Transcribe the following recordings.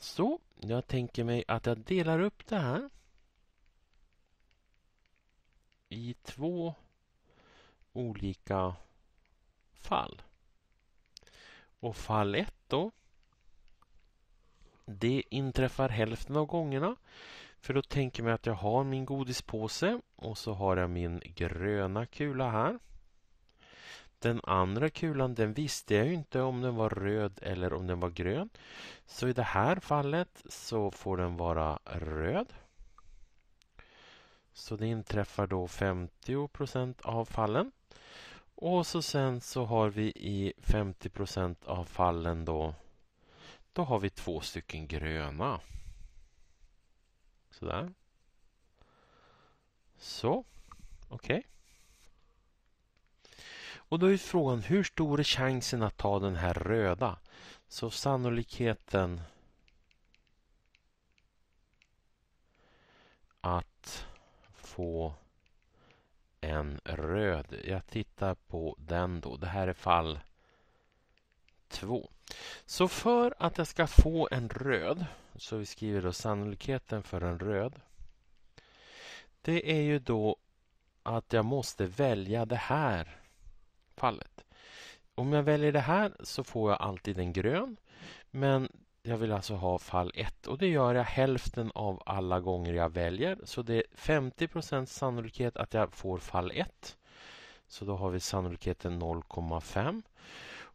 Så, jag tänker mig att jag delar upp det här i två olika fall. Och fall 1 då. Det inträffar hälften av gångerna. För då tänker jag mig att jag har min godispåse och så har jag min gröna kula här. Den andra kulan den visste jag inte om den var röd eller om den var grön. Så i det här fallet så får den vara röd. Så det inträffar då 50 av fallen. Och så sen så har vi i 50 av fallen då då har vi två stycken gröna. Sådär. Så, okej. Okay. Och då är frågan hur stor är chansen att ta den här röda? Så sannolikheten att få en röd. Jag tittar på den då. Det här är fall två. Så för att jag ska få en röd, så vi skriver då sannolikheten för en röd. Det är ju då att jag måste välja det här utfallet. Om jag väljer det här så får jag alltid en grön. Men jag vill alltså ha fall 1 och det gör jag hälften av alla gånger jag väljer. Så det är 50 sannolikhet att jag får fall 1. Så då har vi sannolikheten 0,5.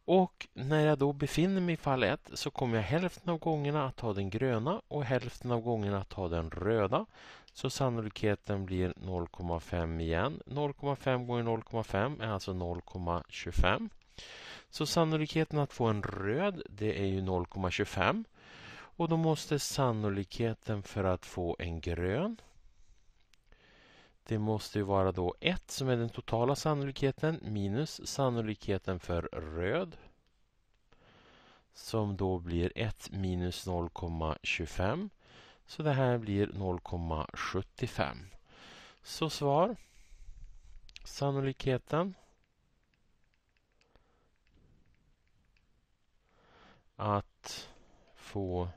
Och när jag då befinner mig i fall 1 så kommer jag hälften av gångerna att ta den gröna och hälften av gångerna att ta den röda. Så sannolikheten blir 0,5 igen. 0,5 gånger 0,5 är alltså 0,25. Så sannolikheten att få en röd det är ju 0,25. Och då måste sannolikheten för att få en grön det måste ju vara då 1 som är den totala sannolikheten minus sannolikheten för röd som då blir 1 minus 0,25. Så det här blir 0,75. Så svar sannolikheten att få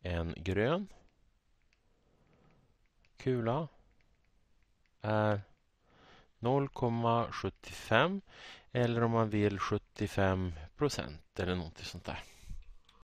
en grön kula är 0,75 eller om man vill 75 procent eller någonting sånt där.